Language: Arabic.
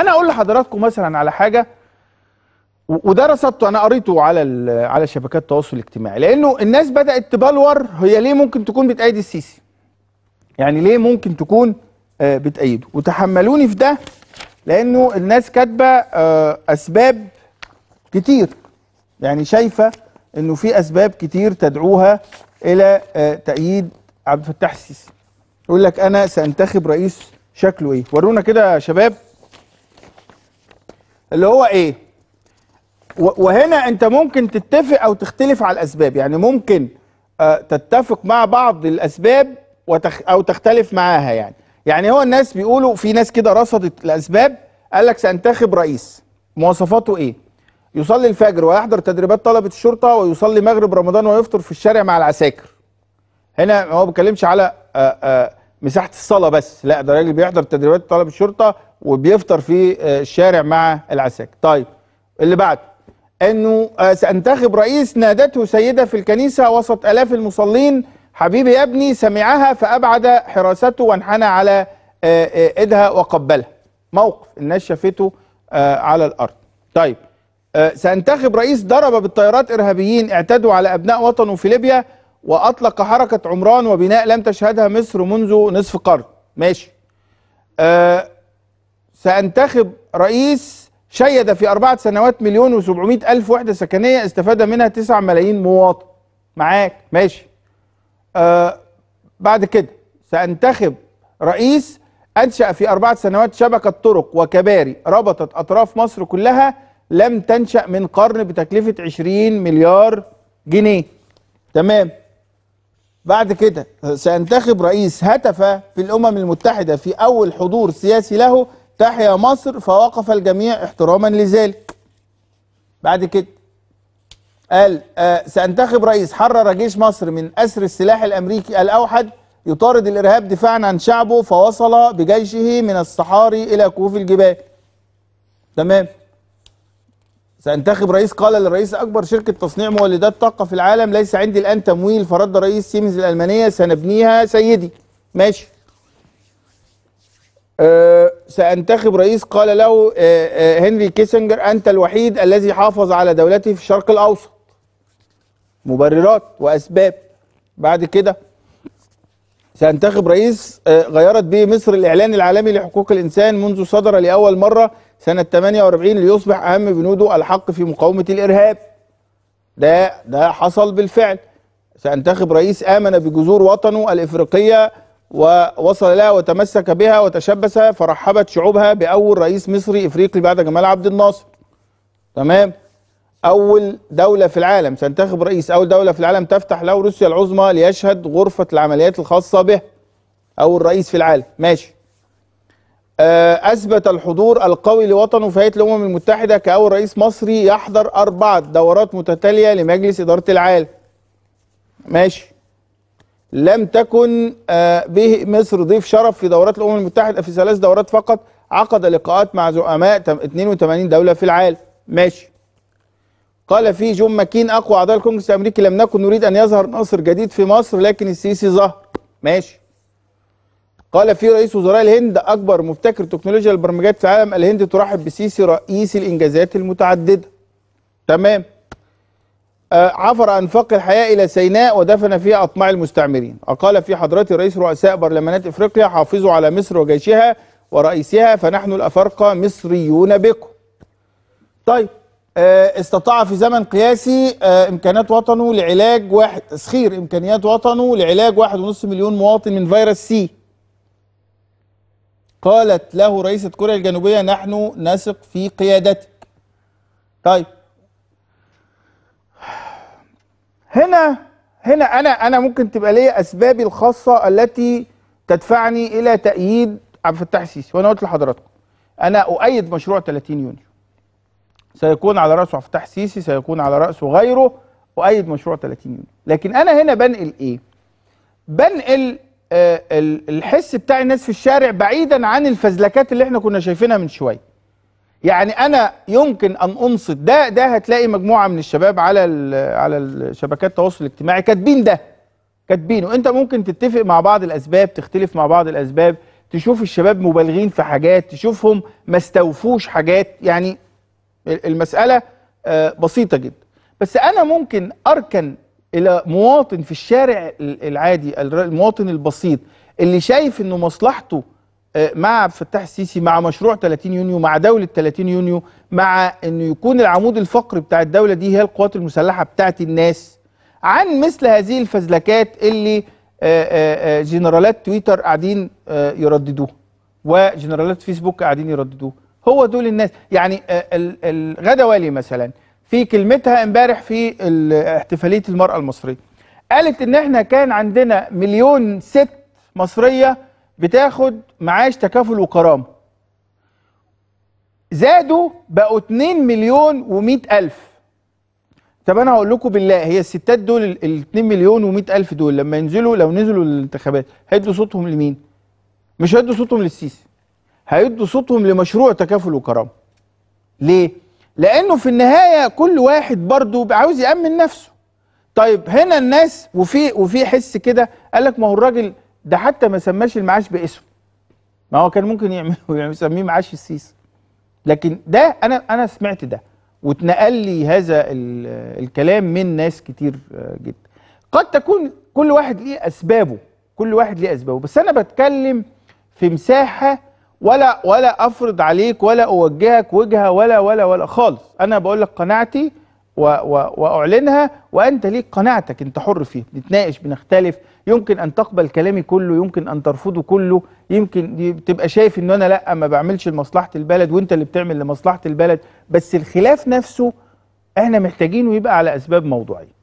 انا اقول لحضراتكم مثلا على حاجه وده رصدته انا قريته على على شبكات التواصل الاجتماعي لانه الناس بدات تبلور هي ليه ممكن تكون بتأيد السيسي يعني ليه ممكن تكون آه، بتأيده وتحملوني في ده لانه الناس كاتبه آه، اسباب كتير يعني شايفه انه في اسباب كتير تدعوها الى آه، تأييد عبد الفتاح السيسي يقول لك انا سانتخب رئيس شكله ايه ورونا كده يا شباب اللي هو ايه وهنا انت ممكن تتفق او تختلف على الاسباب يعني ممكن آه، تتفق مع بعض الاسباب او تختلف معاها يعني يعني هو الناس بيقولوا في ناس كده رصدت الاسباب قال لك سانتخب رئيس مواصفاته ايه يصلي الفجر ويحضر تدريبات طلبه الشرطه ويصلي مغرب رمضان ويفطر في الشارع مع العساكر هنا هو ما بيتكلمش على آه، آه، مساحه الصلاه بس لا ده راجل بيحضر تدريبات طلبه الشرطه وبيفطر في آه، الشارع مع العساكر طيب اللي بعده انه آه، سانتخب رئيس نادته سيده في الكنيسه وسط الاف المصلين حبيبي يا ابني سمعها فابعد حراسته وانحنى على آه، ايدها وقبلها موقف الناس شافته على الارض طيب سانتخب رئيس ضرب بالطيارات ارهابيين اعتدوا على ابناء وطنه في ليبيا واطلق حركه عمران وبناء لم تشهدها مصر منذ نصف قرن ماشي آه سأنتخب رئيس شيد في أربعة سنوات مليون وسبعمائة ألف وحدة سكنية استفاد منها تسعة ملايين مواطن معاك ماشي آه بعد كده سأنتخب رئيس أنشأ في أربعة سنوات شبكة طرق وكباري ربطت أطراف مصر كلها لم تنشأ من قرن بتكلفة 20 مليار جنيه تمام بعد كده سأنتخب رئيس هتف في الأمم المتحدة في أول حضور سياسي له تحيا مصر فوقف الجميع احتراما لذلك بعد كده قال آه سأنتخب رئيس حرر جيش مصر من أسر السلاح الأمريكي الأوحد يطارد الإرهاب دفاعا عن شعبه فوصل بجيشه من الصحاري إلى كهوف الجبال تمام سأنتخب رئيس قال للرئيس أكبر شركة تصنيع مولدات طاقة في العالم ليس عندي الآن تمويل فرد رئيس سيمز الألمانية سنبنيها سيدي ماشي آه، سأنتخب رئيس قال له آه، آه، هنري كيسنجر أنت الوحيد الذي حافظ على دولته في الشرق الأوسط مبررات وأسباب بعد كده سأنتخب رئيس غيرت به مصر الإعلان العالمي لحقوق الإنسان منذ صدر لأول مرة سنة 48 ليصبح أهم بنوده الحق في مقاومة الإرهاب ده ده حصل بالفعل سأنتخب رئيس آمن بجذور وطنه الإفريقية ووصل لها وتمسك بها وتشبث فرحبت شعوبها باول رئيس مصري افريقي بعد جمال عبد الناصر تمام اول دوله في العالم تنتخب رئيس اول دوله في العالم تفتح له روسيا العظمى ليشهد غرفه العمليات الخاصه به اول رئيس في العالم ماشي آه، اثبت الحضور القوي لوطنه في هيئه الامم المتحده كاول رئيس مصري يحضر اربعه دورات متتاليه لمجلس اداره العالم ماشي لم تكن آه، به مصر ضيف شرف في دورات الامم المتحده في ثلاث دورات فقط عقد لقاءات مع زعماء 82 دوله في العالم ماشي قال في جون ماكين اقوى اعضاء الكونجرس الامريكي لم نكن نريد ان يظهر نصر جديد في مصر لكن السيسي ظهر ماشي قال في رئيس وزراء الهند اكبر مبتكر تكنولوجيا البرمجات في العالم الهند ترحب بسيسي رئيس الانجازات المتعدده تمام آه، عفر أنفاق الحياة إلى سيناء ودفن فيها أطماع المستعمرين أقال في حضرته رئيس رؤساء برلمانات إفريقيا حافظوا على مصر وجيشها ورئيسها فنحن الأفارقة مصريون بكم طيب آه، استطاع في زمن قياسي آه، إمكانيات وطنه لعلاج واحد سخير إمكانيات وطنه لعلاج واحد ونص مليون مواطن من فيروس سي قالت له رئيسة كوريا الجنوبية نحن نثق في قيادتك طيب هنا هنا انا انا ممكن تبقى ليا اسبابي الخاصه التي تدفعني الى تأييد عبد الفتاح السيسي وانا قلت لحضراتكم انا اؤيد مشروع 30 يونيو سيكون على راسه عبد الفتاح السيسي سيكون على راسه غيره اؤيد مشروع 30 يونيو لكن انا هنا بنقل ايه بنقل آه الحس بتاع الناس في الشارع بعيدا عن الفزلكات اللي احنا كنا شايفينها من شويه يعني انا يمكن ان انصت ده ده هتلاقي مجموعه من الشباب على على شبكات التواصل الاجتماعي كاتبين ده كاتبينه انت ممكن تتفق مع بعض الاسباب تختلف مع بعض الاسباب تشوف الشباب مبالغين في حاجات تشوفهم ما استوفوش حاجات يعني المساله آه، بسيطه جدا بس انا ممكن اركن الى مواطن في الشارع العادي المواطن البسيط اللي شايف انه مصلحته آه، مع عبد الفتاح السيسي مع مشروع 30 يونيو مع دوله 30 يونيو مع انه يكون العمود الفقري بتاع الدوله دي هي القوات المسلحه بتاعت الناس عن مثل هذه الفزلكات اللي آه، آه، جنرالات تويتر قاعدين يرددوها وجنرالات فيسبوك قاعدين يرددوها هو دول الناس يعني غدا والي مثلا في كلمتها امبارح في احتفاليه المراه المصريه قالت ان احنا كان عندنا مليون ست مصريه بتاخد معاش تكافل وكرامه زادوا بقوا 2 مليون و100 الف طب انا هقول لكم بالله هي الستات دول ال 2 مليون و100 الف دول لما ينزلوا لو نزلوا الانتخابات هيدوا صوتهم لمين مش هيدوا صوتهم للسيسي هيدوا صوتهم لمشروع تكافل وكرامه ليه لانه في النهايه كل واحد برضه عاوز يامن نفسه طيب هنا الناس وفي وفي حس كده قال لك ما هو الراجل ده حتى ما سماش المعاش باسمه ما هو كان ممكن يعمله يسميه معاش السيسي لكن ده انا انا سمعت ده واتنقل لي هذا الكلام من ناس كتير آه، جدا قد تكون كل واحد ليه اسبابه كل واحد ليه اسبابه بس انا بتكلم في مساحه ولا ولا افرض عليك ولا اوجهك وجهه ولا ولا ولا خالص انا بقول لك قناعتي و و واعلنها وانت ليك قناعتك انت حر فيها نتناقش بنختلف يمكن ان تقبل كلامي كله يمكن ان ترفضه كله يمكن تبقى شايف ان انا لا ما بعملش لمصلحه البلد وانت اللي بتعمل لمصلحه البلد بس الخلاف نفسه احنا محتاجينه يبقى على اسباب موضوعيه